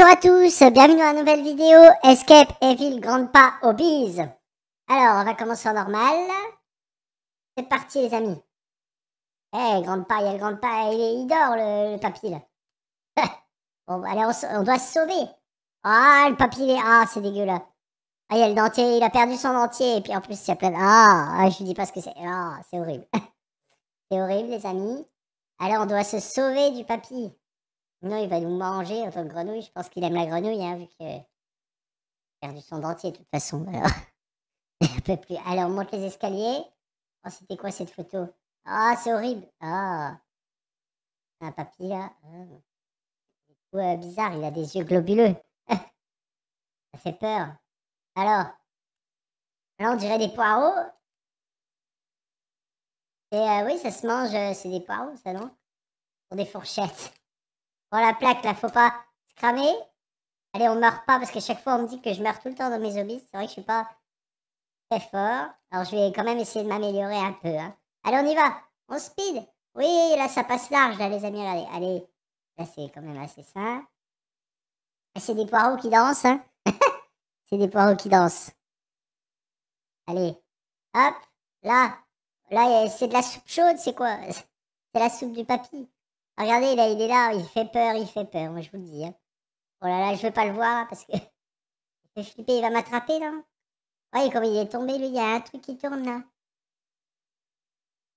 Bonjour à tous, bienvenue dans la nouvelle vidéo Escape Evil Grande Pas Alors, on va commencer en normal. C'est parti les amis. Eh, hey, il y a le Grande Pas, il, dort le, papy bah, allez, on, doit se sauver. Ah, le papy, est... Ah, c'est dégueulasse. Ah, il y a le dentier, il a perdu son dentier. Et puis en plus, il y a plein ah, ah, je je dis pas ce que c'est. Ah, c'est horrible. c'est horrible les amis. Alors, on doit se sauver du papy. Non, il va nous manger en tant que grenouille. Je pense qu'il aime la grenouille, hein, vu que. a perdu son dentier, de toute façon. Alors, peut plus. Alors, on monte les escaliers. Oh, c'était quoi cette photo Ah, c'est horrible. Ah. Un papy, là. Ah. Euh, bizarre, il a des yeux globuleux. Ça fait peur. Alors. Alors on dirait des poireaux. Et euh, oui, ça se mange, euh, c'est des poireaux, ça, non Pour des fourchettes. Bon, la plaque, là, faut pas se cramer. Allez, on meurt pas, parce que chaque fois, on me dit que je meurs tout le temps dans mes hobbies. C'est vrai que je suis pas très fort. Alors, je vais quand même essayer de m'améliorer un peu. Hein. Allez, on y va. On speed. Oui, là, ça passe large, là, les amis. Allez, Allez, là, c'est quand même assez simple. Ah, c'est des poireaux qui dansent. Hein. c'est des poireaux qui dansent. Allez. Hop. Là. Là, c'est de la soupe chaude, c'est quoi C'est la soupe du papy. Regardez, là, il est là, il fait peur, il fait peur, moi je vous le dis. Hein. Oh là là, je veux pas le voir parce que. Je suis flipper, il va m'attraper là. Voyez comme il est tombé, lui, il y a un truc qui tourne là.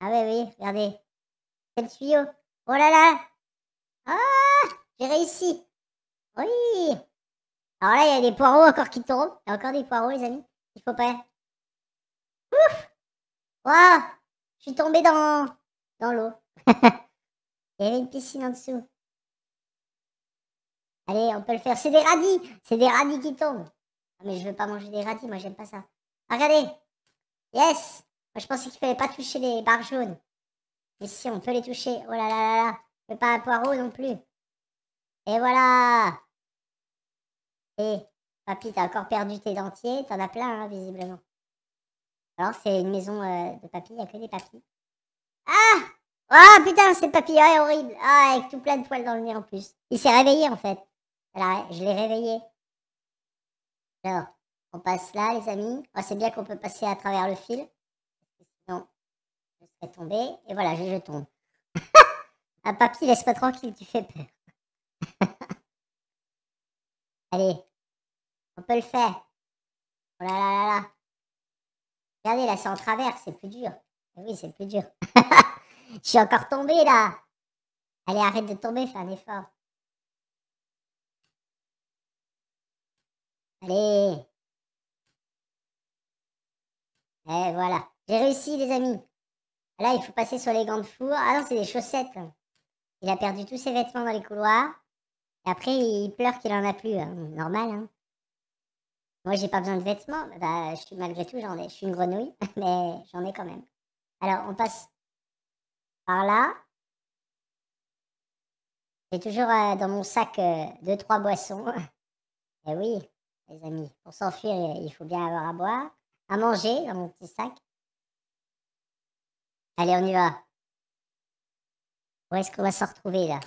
Ah oui, oui, regardez. C'est le tuyau. Oh là là Ah J'ai réussi Oui Alors là, il y a des poireaux encore qui tombent. Il y a encore des poireaux, les amis. Il faut pas... Ouf Waouh Je suis tombé dans, dans l'eau. Il y avait une piscine en dessous. Allez, on peut le faire. C'est des radis. C'est des radis qui tombent. Ah, mais je veux pas manger des radis. Moi, j'aime pas ça. Ah, regardez. Yes. Moi, je pensais qu'il fallait pas toucher les barres jaunes. Mais si, on peut les toucher. Oh là là là là. Mais pas un poireau non plus. Et voilà. Et papy, t'as encore perdu tes dentiers. T'en as plein, hein, visiblement. Alors, c'est une maison euh, de papy. Il a que des papys. Ah ah putain, c'est papillon horrible. Ah, avec tout plein de poils dans le nez en plus. Il s'est réveillé en fait. Alors, je l'ai réveillé. Alors, on passe là, les amis. Oh, c'est bien qu'on peut passer à travers le fil. Sinon, je serais tombé. Et voilà, je, tombe. ah, papy, laisse-moi tranquille, tu fais peur. Allez, on peut le faire. Oh là là là là. Regardez, là, c'est en travers, c'est plus dur. Eh oui, c'est plus dur. Je suis encore tombée là. Allez, arrête de tomber, fais un effort. Allez. Et voilà. J'ai réussi, les amis. Là, il faut passer sur les gants de four. Ah non, c'est des chaussettes. Il a perdu tous ses vêtements dans les couloirs. Et après, il pleure qu'il en a plus. Hein. Normal, hein. Moi, j'ai pas besoin de vêtements. Bah, je suis, malgré tout, j'en ai. Je suis une grenouille, mais j'en ai quand même. Alors, on passe par là. J'ai toujours euh, dans mon sac euh, deux, trois boissons. et eh oui, les amis, pour s'enfuir, il faut bien avoir à boire, à manger dans mon petit sac. Allez, on y va. Où est-ce qu'on va se retrouver là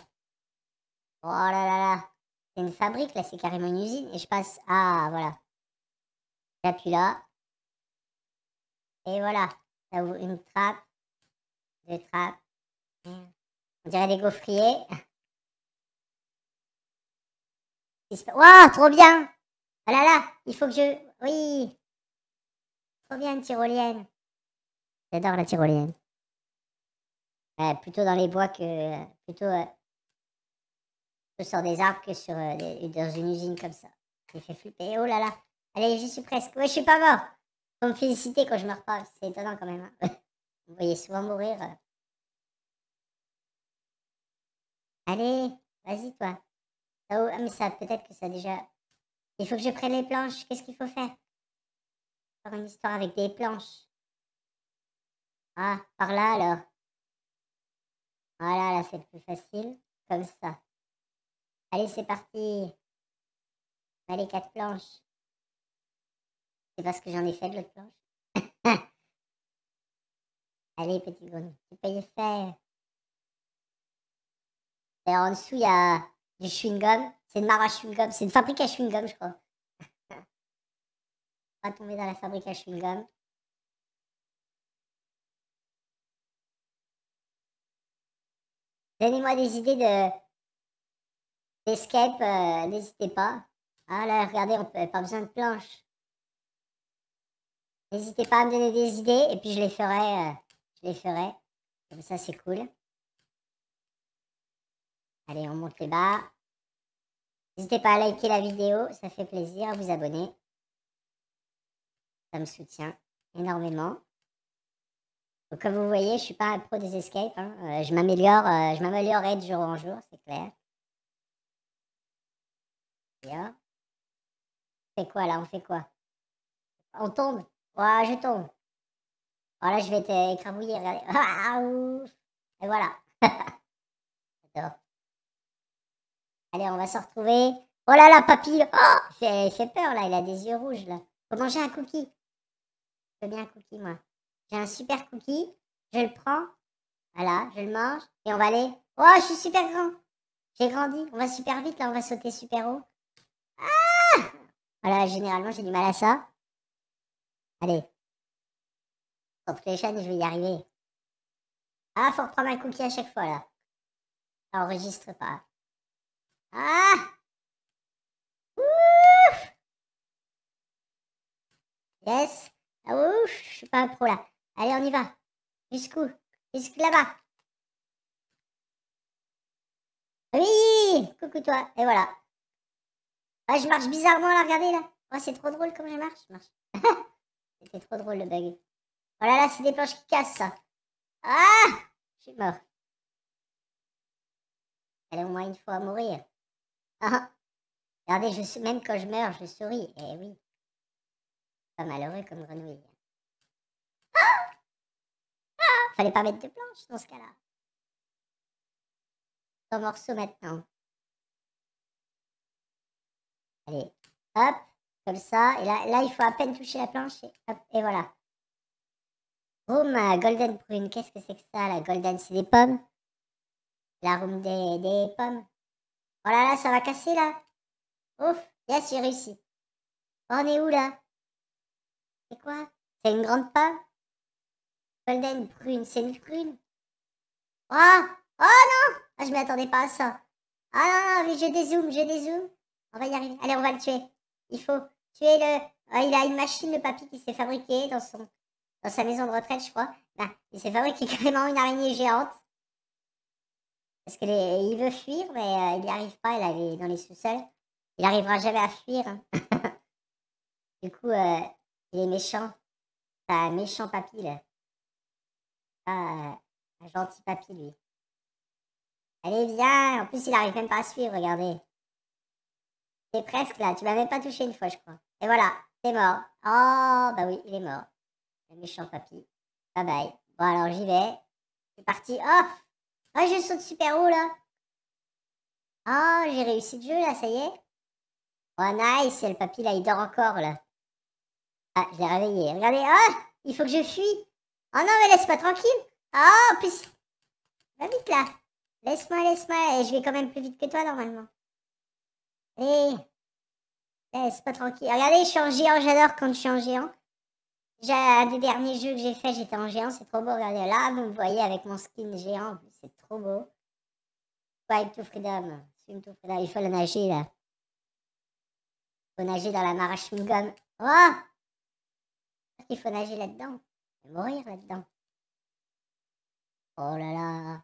Oh là là là, c'est une fabrique là, c'est carrément une usine. Et je passe. à ah, voilà. J'appuie là. Et voilà, ça ouvre une trappe, deux trappes, on dirait des gaufriers. Waouh, trop bien Oh là là, il faut que je... Oui Trop bien, tyrolienne. J'adore la tyrolienne. plutôt dans les bois que... Plutôt, euh, sur des arbres que sur, euh, dans une usine comme ça. J'ai fait flipper. Oh là là Allez, j'y suis presque. Ouais, je suis pas mort Faut me féliciter quand je meurs pas. C'est étonnant quand même. Hein. Vous voyez souvent mourir. Euh. Allez, vas-y toi. Ah, mais ça, peut-être que ça déjà. Il faut que je prenne les planches. Qu'est-ce qu'il faut faire Faire une histoire avec des planches. Ah, par là alors. Voilà, là c'est plus facile. Comme ça. Allez, c'est parti. Allez, bah, quatre planches. C'est parce que j'en ai fait de l'autre planche. Allez, petit bonhomme, tu peux y faire en dessous, il y a du chewing-gum. C'est une marque à chewing-gum. C'est une fabrique à chewing-gum, je crois. On tomber dans la fabrique à chewing-gum. Donnez-moi des idées de d'escape, euh, n'hésitez pas. Ah là, regardez, on peut pas besoin de planche. N'hésitez pas à me donner des idées et puis je les ferai. Euh, je les ferai. Comme ça, c'est cool. Allez, on monte les bas. N'hésitez pas à liker la vidéo, ça fait plaisir, vous abonner. Ça me soutient énormément. comme vous voyez, je ne suis pas un pro des escapes. Hein. Euh, je m'améliore, euh, je m'améliorerai de jour en jour, c'est clair. On fait quoi là On fait quoi On tombe je tombe. Oh là, je vais être écrabouillé, regardez. Ah, Et voilà. J'adore. Allez, on va se retrouver. Oh là là, papy oh Il fait peur, là. Il a des yeux rouges, là. Faut manger un cookie. Je veux bien un cookie, moi. J'ai un super cookie. Je le prends. Voilà, je le mange. Et on va aller... Oh, je suis super grand J'ai grandi. On va super vite, là. On va sauter super haut. Ah Voilà, généralement, j'ai du mal à ça. Allez. Entre les chaînes, je vais y arriver. Ah, faut reprendre un cookie à chaque fois, là. Ça enregistre pas. Ah Ouf Yes Ah ouf Je suis pas un pro là. Allez, on y va. Jusqu'où Jusque là-bas. Oui Coucou toi. Et voilà. Ah, je marche bizarrement là, regardez là. Oh, c'est trop drôle comme je marche. C'était trop drôle le bug. Voilà, oh là, c'est des planches qui cassent ça. Ah Je suis mort. Elle est au moins une fois à mourir. Ah, ah, regardez, je, même quand je meurs, je souris. Eh oui. Pas malheureux comme grenouille. Ah ah Fallait pas mettre de planche dans ce cas-là. En morceau maintenant. Allez, hop, comme ça. Et là, là, il faut à peine toucher la planche et voilà. Room oh, Golden Prune, qu'est-ce que c'est que ça, la Golden C'est des pommes La room des, des pommes Oh là là, ça va casser là. Ouf, yes, j'ai réussi. Oh, on est où là C'est quoi C'est une grande pomme Golden prune, c'est une prune Oh Oh non Ah, je m'attendais pas à ça. Ah non, non, des je j'ai des dézoome. On va y arriver. Allez, on va le tuer. Il faut tuer le... Euh, il a une machine, le papy, qui s'est fabriquée dans son... Dans sa maison de retraite, je crois. Bah, il s'est fabriqué carrément une araignée géante. Parce qu'il il veut fuir, mais euh, il n'y arrive pas, il est dans les sous-sols. Il n'arrivera jamais à fuir. Hein. du coup, euh, il est méchant. C'est un méchant papy, là. T'as euh, un gentil papy, lui. Allez, viens En plus, il n'arrive même pas à suivre, regardez. T'es presque là, tu m'as même pas touché une fois, je crois. Et voilà, c'est mort. Oh, bah oui, il est mort. Le méchant papy. Bye bye. Bon, alors j'y vais. C'est parti. Oh ah, je saute super haut là. Ah, j'ai réussi le jeu là, ça y est. Oh, nice, le papy là, il dort encore là. Ah, je l'ai réveillé. Regardez, ah, il faut que je fuis. Oh non, mais laisse-moi tranquille. Oh, plus. Va vite là. Laisse-moi, laisse-moi. Eh, je vais quand même plus vite que toi normalement. Et. laisse pas tranquille. Regardez, je suis en géant. J'adore quand je suis en géant. J'ai un des derniers jeux que j'ai fait, j'étais en géant, c'est trop beau, regardez là, vous me voyez avec mon skin géant, c'est trop beau. être to freedom, il faut le nager là. Il faut nager dans la mare Oh Il faut nager là-dedans, mourir là-dedans. Oh là là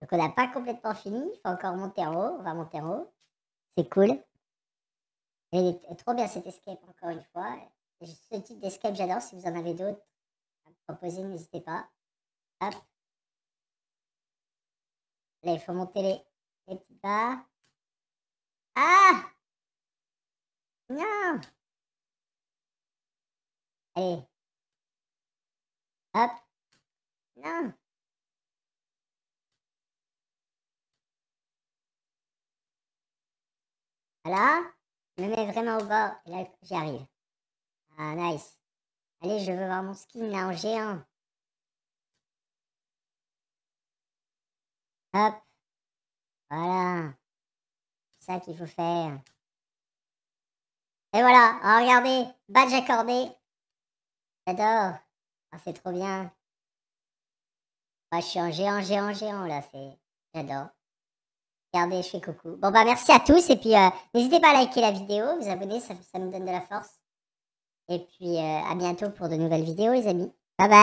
Donc on n'a pas complètement fini, il faut encore monter en haut, on va monter en haut. C'est cool. Et trop bien cet escape encore une fois. Ce type d'escape, j'adore. Si vous en avez d'autres à me proposer, n'hésitez pas. Hop. Là, il faut monter les, les petites Ah Non Allez. Hop. Non. Voilà. Je me mets vraiment au bord. là, j'y arrive. Ah, nice. Allez, je veux voir mon skin là en géant. Hop. Voilà. C'est ça qu'il faut faire. Et voilà. Oh, regardez. Badge accordé. J'adore. Ah, c'est trop bien. Moi, je suis en géant, géant, géant là. C'est... J'adore. Regardez, je fais coucou. Bon, bah, merci à tous. Et puis, euh, n'hésitez pas à liker la vidéo, vous abonner, ça, ça donne de la force. Et puis euh, à bientôt pour de nouvelles vidéos les amis.